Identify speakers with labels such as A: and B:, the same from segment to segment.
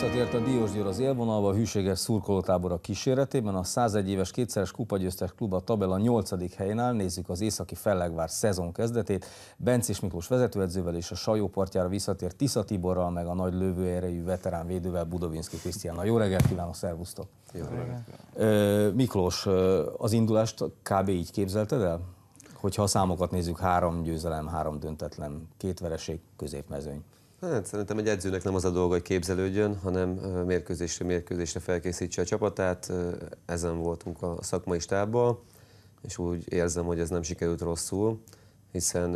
A: Visszatért a Diósgyőr az élvonalba a hűséges szurkolótábor a kíséretében. A 101 éves kétszeres kupagyőztes klub a tabela 8. helyén áll. Nézzük az északi Fellegvár szezon kezdetét. Bencés Miklós vezetőedzővel és a Sajó partjára visszatért Tisza Tiborral, meg a nagy lövőerejű védővel Budovinski Krisztiánnal. Jó reggelt kívánok, szervusztok! Jó reggelt! Miklós, az indulást kb. így képzelted el? Hogyha a számokat nézzük, három győzelem, három döntetlen, két vereség, középmezőny.
B: Hát szerintem egy edzőnek nem az a dolga, hogy képzelődjön, hanem mérkőzésre mérkőzésre felkészítse a csapatát. Ezen voltunk a szakmai stábban, és úgy érzem, hogy ez nem sikerült rosszul, hiszen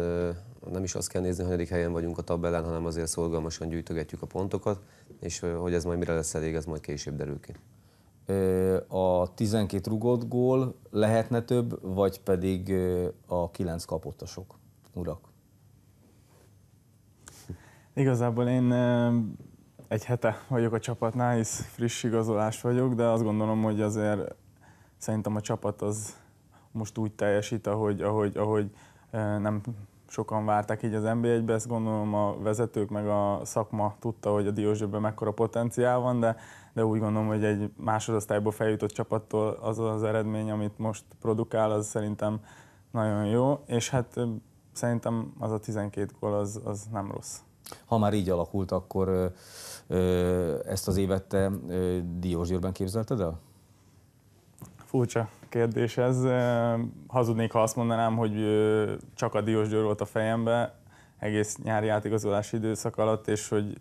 B: nem is azt kell nézni, hogy helyen vagyunk a tabellán, hanem azért szorgalmasan gyűjtögetjük a pontokat, és hogy ez majd mire lesz elég, ez majd később derül ki. A 12 rugott gól
A: lehetne több, vagy pedig a 9 kapottasok, urak?
C: Igazából én egy hete vagyok a csapatnál, hisz friss igazolás vagyok, de azt gondolom, hogy azért szerintem a csapat az most úgy teljesít, ahogy, ahogy, ahogy nem sokan várták így az NBA-be, ezt gondolom a vezetők meg a szakma tudta, hogy a Diózsőben mekkora potenciál van, de, de úgy gondolom, hogy egy másodosztályból feljutott csapattól az az eredmény, amit most produkál, az szerintem nagyon jó, és hát szerintem az a 12 gól az, az nem rossz.
A: Ha már így alakult, akkor ö, ö, ezt az évet te
C: ö, képzelted el? Furcsa kérdés ez. Hazudnék, ha azt mondanám, hogy csak a Győr volt a fejembe egész nyári átigazolási időszak alatt, és hogy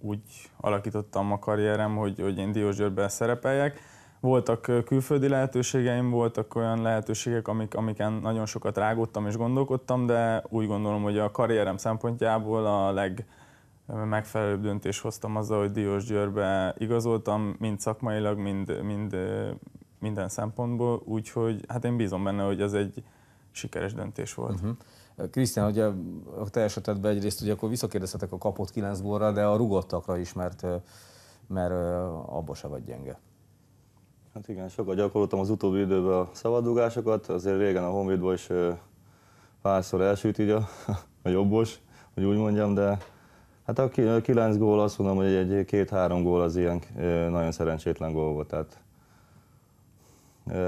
C: úgy alakítottam a karrierem, hogy, hogy én Győrben szerepeljek voltak külföldi lehetőségeim, voltak olyan lehetőségek, amik, amiken nagyon sokat rágódtam és gondolkodtam, de úgy gondolom, hogy a karrierem szempontjából a leg, megfelelőbb döntést hoztam azzal, hogy Diós Györbe igazoltam, mind szakmailag, mind, mind minden szempontból, úgyhogy hát én bízom benne, hogy ez egy sikeres döntés volt. Uh-huh. ugye
A: a te esetedben egyrészt ugye akkor visszakérdezhetek a kapott kilenc gólra, de a rugottakra is, mert, mert abba se vagy
D: gyenge. Hát igen, sokat gyakoroltam az utóbbi időben a szabadugásokat, azért régen a Honvédból is párszor elsült így a, a jobbos, hogy úgy mondjam, de hát a kilenc gól azt mondom, hogy egy, két-három gól az ilyen nagyon szerencsétlen gól volt. Tehát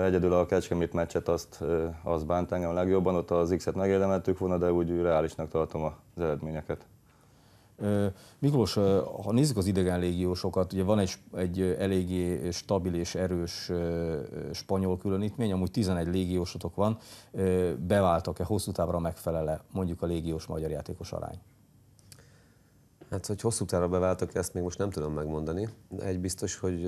D: egyedül a Kecskemét meccset azt, azt bánt engem legjobban, ott az X-et megérdemeltük volna, de úgy reálisnak tartom az eredményeket.
A: Miklós, ha nézzük az idegen légiósokat, ugye van egy, egy eléggé stabil és erős spanyol különítmény, amúgy 11 légiósotok van, beváltak-e hosszú távra megfelele mondjuk a légiós
B: magyar játékos arány? Hát, hogy hosszú távra beváltak, ezt még most nem tudom megmondani. egy biztos, hogy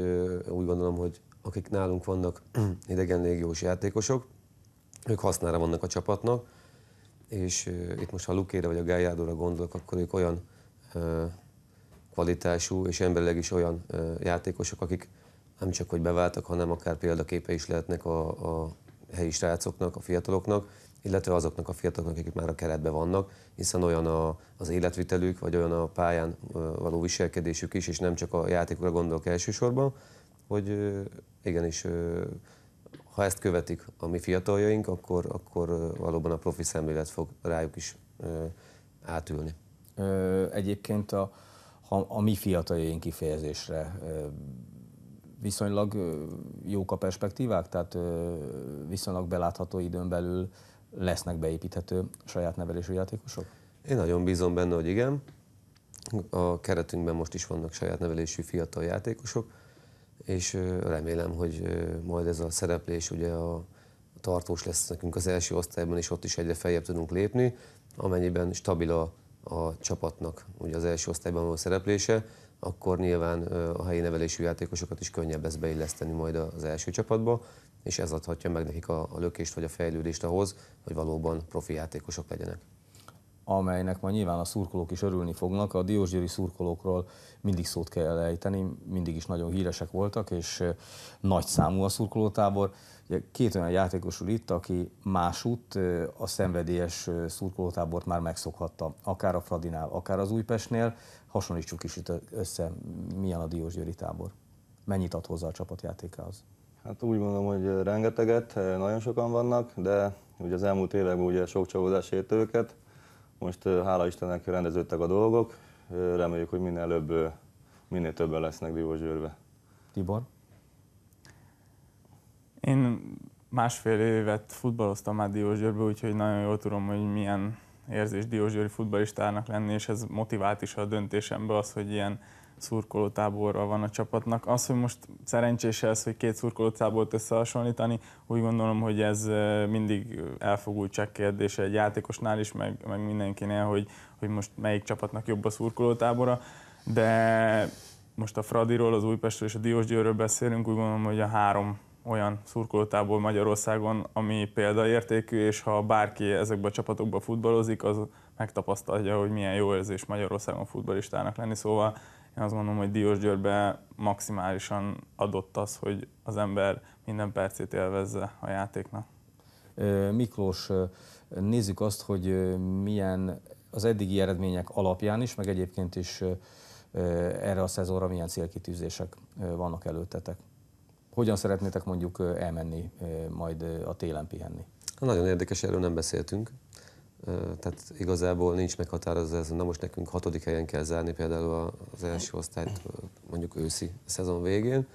B: úgy gondolom, hogy akik nálunk vannak idegen légiós játékosok, ők hasznára vannak a csapatnak, és itt most ha Lukére vagy a Gájádóra gondolok, akkor ők olyan kvalitású és emberleg is olyan játékosok, akik nem csak hogy beváltak, hanem akár példaképe is lehetnek a, a helyi srácoknak, a fiataloknak, illetve azoknak a fiataloknak, akik már a keretben vannak, hiszen olyan a, az életvitelük, vagy olyan a pályán való viselkedésük is, és nem csak a játékokra gondolok elsősorban, hogy igenis, ha ezt követik a mi fiataljaink, akkor, akkor valóban a profi szemlélet fog rájuk is átülni egyébként a, a, a mi fiataljaink
A: kifejezésre viszonylag jók a perspektívák, tehát viszonylag belátható időn belül lesznek beépíthető saját nevelésű játékosok?
B: Én nagyon bízom benne, hogy igen. A keretünkben most is vannak saját nevelésű fiatal játékosok, és remélem, hogy majd ez a szereplés ugye a tartós lesz nekünk az első osztályban, és ott is egyre feljebb tudunk lépni, amennyiben stabil a a csapatnak ugye az első osztályban való szereplése, akkor nyilván a helyi nevelésű játékosokat is könnyebb lesz beilleszteni majd az első csapatba, és ez adhatja meg nekik a, a lökést vagy a fejlődést ahhoz, hogy valóban profi játékosok legyenek
A: amelynek majd nyilván a szurkolók is örülni fognak. A diósgyőri szurkolókról mindig szót kell elejteni, mindig is nagyon híresek voltak, és nagy számú a szurkolótábor. két olyan játékosul itt, aki másút a szenvedélyes szurkolótábort már megszokhatta, akár a Fradinál, akár az Újpestnél. Hasonlítsuk is itt össze, milyen a diósgyőri tábor. Mennyit ad hozzá a csapatjátékához?
D: Hát úgy mondom, hogy rengeteget, nagyon sokan vannak, de ugye az elmúlt években ugye sok csalódás őket, most hála Istennek rendeződtek a dolgok, reméljük, hogy minél, előbb, minél többen lesznek Divozsőrbe.
A: Tibor?
C: Én másfél évet futballoztam már Diózsőrbe, úgyhogy nagyon jól tudom, hogy milyen érzés Diózsőri futballistának lenni, és ez motivált is a döntésembe az, hogy ilyen szurkolótáborra van a csapatnak. Az, hogy most szerencsés ez, hogy két szurkolótábort összehasonlítani, úgy gondolom, hogy ez mindig elfogultság kérdése egy játékosnál is, meg, meg mindenkinél, hogy, hogy most melyik csapatnak jobb a szurkolótábora, de most a Fradiról, az Újpestről és a Diósgyőről beszélünk, úgy gondolom, hogy a három olyan szurkolótából Magyarországon, ami példaértékű, és ha bárki ezekbe a csapatokba futballozik, az megtapasztalja, hogy milyen jó érzés Magyarországon futbolistának lenni, szóval én azt mondom, hogy Diós Györbe maximálisan adott az, hogy az ember minden percét élvezze a játéknak.
A: Miklós, nézzük azt, hogy milyen az eddigi eredmények alapján is, meg egyébként is erre a szezonra milyen célkitűzések vannak előttetek. Hogyan szeretnétek mondjuk elmenni majd a télen pihenni?
B: Nagyon érdekes, erről nem beszéltünk tehát igazából nincs meghatározva ez, na most nekünk hatodik helyen kell zárni például az első osztályt mondjuk őszi szezon végén.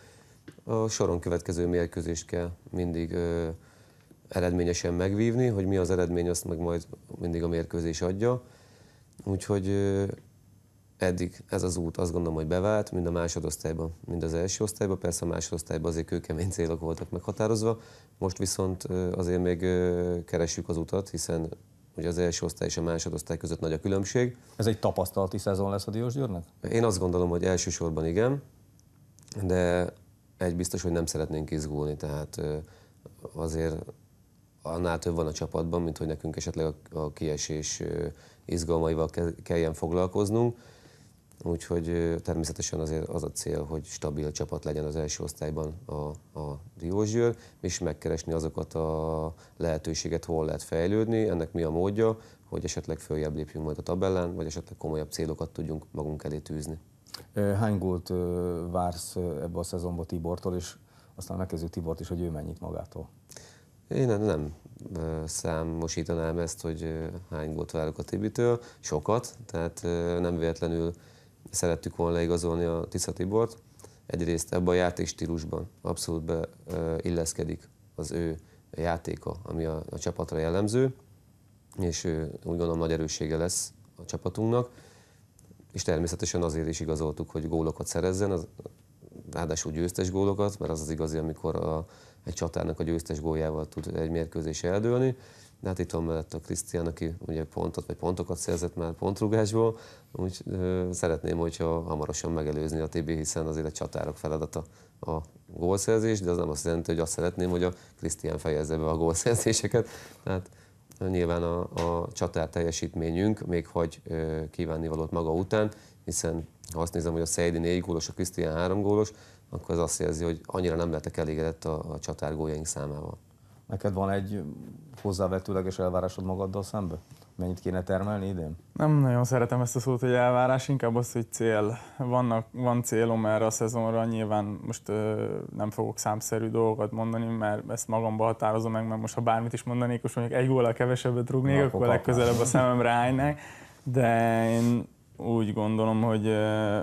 B: A soron következő mérkőzést kell mindig ö, eredményesen megvívni, hogy mi az eredmény, azt meg majd mindig a mérkőzés adja. Úgyhogy ö, eddig ez az út azt gondolom, hogy bevált, mind a másodosztályban, mind az első osztályban. Persze a másodosztályban azért kőkemény célok voltak meghatározva, most viszont ö, azért még ö, keresjük az utat, hiszen hogy az első osztály és a másodosztály között nagy a különbség. Ez
A: egy tapasztalati szezon lesz a Diós Győrnek?
B: Én azt gondolom, hogy elsősorban igen, de egy biztos, hogy nem szeretnénk izgulni, tehát azért annál több van a csapatban, mint hogy nekünk esetleg a kiesés izgalmaival kelljen foglalkoznunk. Úgyhogy természetesen azért az a cél, hogy stabil csapat legyen az első osztályban a, a Diózsőr, és megkeresni azokat a lehetőséget, hol lehet fejlődni, ennek mi a módja, hogy esetleg följebb lépjünk majd a tabellán, vagy esetleg komolyabb célokat tudjunk magunk elé tűzni. Hány gólt
A: vársz ebbe a szezonba Tibortól, és aztán megkezdő Tibort is, hogy ő mennyit magától?
B: Én nem, nem számosítanám ezt, hogy hány gólt várok a Tibitől, sokat, tehát nem véletlenül szerettük volna igazolni a Tisza Tibort. Egyrészt ebben a játékstílusban abszolút beilleszkedik az ő játéka, ami a, a csapatra jellemző, és ő úgy gondolom nagy erőssége lesz a csapatunknak, és természetesen azért is igazoltuk, hogy gólokat szerezzen, az, ráadásul győztes gólokat, mert az az igazi, amikor a, egy csatárnak a győztes góljával tud egy mérkőzés eldőlni, de hát itt van mellett a Krisztián, aki ugye pontot vagy pontokat szerzett már pontrugásból, úgy ö, szeretném, hogyha hamarosan megelőzni a TB, hiszen azért a csatárok feladata a gólszerzés, de az nem azt jelenti, hogy azt szeretném, hogy a Krisztián fejezze be a gólszerzéseket. Tehát nyilván a, a csatár teljesítményünk még hagy ö, kívánnivalót maga után, hiszen ha azt nézem, hogy a Szejdi négy gólos, a Krisztián három gólos, akkor az azt jelzi, hogy annyira nem lettek elégedett a, a csatárgójaink számával.
A: Neked van egy hozzávetőleges elvárásod magaddal szembe? Mennyit kéne termelni idén?
C: Nem nagyon szeretem ezt a szót, hogy elvárás, inkább az, hogy cél. Vannak, van célom erre a szezonra, nyilván most ö, nem fogok számszerű dolgokat mondani, mert ezt magamba határozom meg, mert most ha bármit is mondanék, most mondjuk egy góllal kevesebbet rúgnék, Na, akkor legközelebb a szememre rájnek. De én úgy gondolom, hogy ö,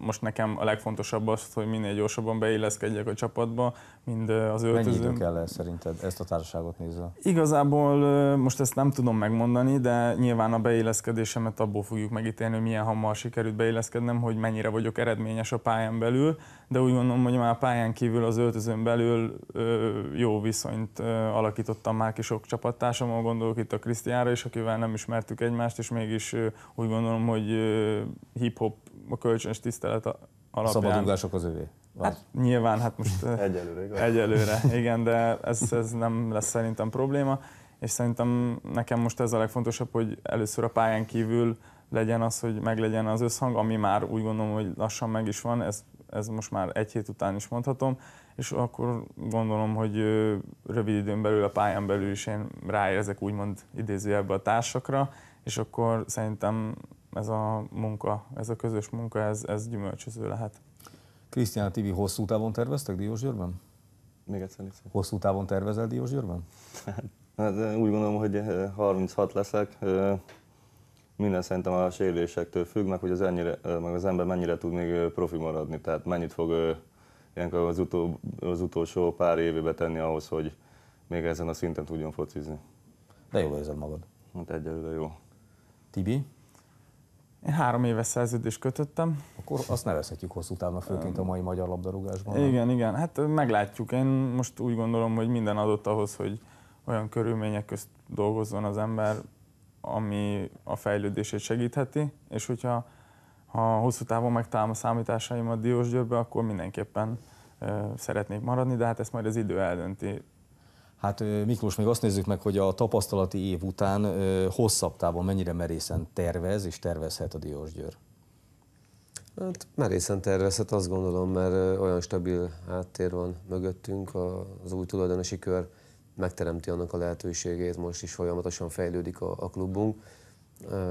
C: most nekem a legfontosabb az, hogy minél gyorsabban beilleszkedjek a csapatba, mind az öltözőm. Mennyi idő kell -e, szerinted
A: ezt a társaságot nézve?
C: Igazából most ezt nem tudom megmondani, de nyilván a beilleszkedésemet abból fogjuk megítélni, hogy milyen hamar sikerült beilleszkednem, hogy mennyire vagyok eredményes a pályán belül, de úgy gondolom, hogy már a pályán kívül az öltözőn belül jó viszonyt alakítottam már ki sok csapattársammal, gondolok itt a Krisztiára is, akivel nem ismertük egymást, és mégis úgy gondolom, hogy hip-hop a kölcsönös tisztelet alapján. A szabadulások
A: az övé. Hát
C: nyilván, hát most eh, egyelőre, igaz? egyelőre, igen, de ez, ez nem lesz szerintem probléma, és szerintem nekem most ez a legfontosabb, hogy először a pályán kívül legyen az, hogy meglegyen az összhang, ami már úgy gondolom, hogy lassan meg is van, ez, ez most már egy hét után is mondhatom, és akkor gondolom, hogy rövid időn belül, a pályán belül is én ráérzek úgymond idézőjelbe a társakra, és akkor szerintem ez a munka, ez a közös munka, ez, ez gyümölcsöző lehet. Krisztián Tibi, hosszú távon terveztek Diósgyőrben? Még egyszer, egyszer. Hosszú távon tervezel
A: Diósgyőrben?
D: Hát eh, úgy gondolom, hogy 36 eh, leszek. Eh, minden szerintem a sérülésektől függ, meg hogy az, ennyire, meg az ember mennyire tud még profi maradni, tehát mennyit fog ilyenkor az, utó, az utolsó pár évébe tenni ahhoz, hogy még ezen a szinten tudjon focizni. De jól érzed magad. Hát egyelőre jó. Tibi,
C: én három éves szerződést kötöttem. Akkor azt
D: nevezhetjük hosszú távnak, főként
A: a mai magyar labdarúgásban. Igen,
C: nem? igen, hát meglátjuk. Én most úgy gondolom, hogy minden adott ahhoz, hogy olyan körülmények közt dolgozzon az ember, ami a fejlődését segítheti, és hogyha ha hosszú távon megtalálom a számításaimat Diós Györbe, akkor mindenképpen szeretnék maradni, de hát ezt majd az idő eldönti. Hát
A: Miklós, még azt nézzük meg, hogy a tapasztalati év után hosszabb távon mennyire merészen
B: tervez és tervezhet a Diós Győr? Hát merészen tervezhet, azt gondolom, mert olyan stabil háttér van mögöttünk, az új tulajdonosi kör megteremti annak a lehetőségét, most is folyamatosan fejlődik a, a klubunk.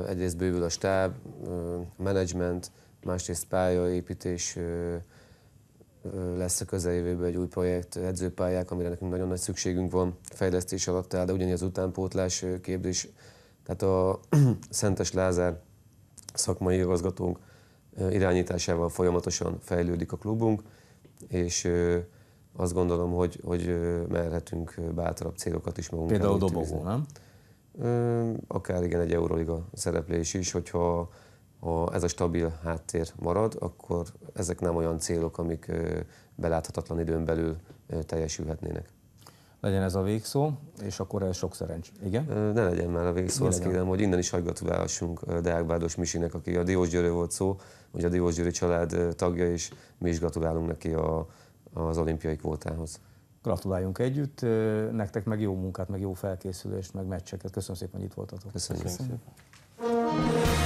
B: Egyrészt bővül a stáb, menedzsment, másrészt pályaépítés, építés, lesz a közeljövőben egy új projekt, edzőpályák, amire nekünk nagyon nagy szükségünk van fejlesztés alatt de ugyanígy az utánpótlás képzés. Tehát a Szentes Lázár szakmai igazgatónk irányításával folyamatosan fejlődik a klubunk, és azt gondolom, hogy, hogy merhetünk bátrabb célokat is magunkra. Például dobogó, nem? Akár igen, egy Euróliga szereplés is, hogyha ha ez a stabil háttér marad, akkor ezek nem olyan célok, amik beláthatatlan időn belül teljesülhetnének.
A: Legyen ez a végszó, és akkor ez sok szerencs.
B: Igen? Ne legyen már a végszó, ne azt legyen. kérem, hogy innen is gratulálhassunk Deák Bárdos Misinek, aki a Diósgyőről volt szó, hogy a Diósgyőri család tagja, és mi is gratulálunk neki a, az olimpiai kvótához.
A: Gratuláljunk együtt, nektek meg jó munkát, meg jó felkészülést, meg meccseket. Köszönöm szépen, hogy itt voltatok. Köszönjük. Köszönjük. Szépen.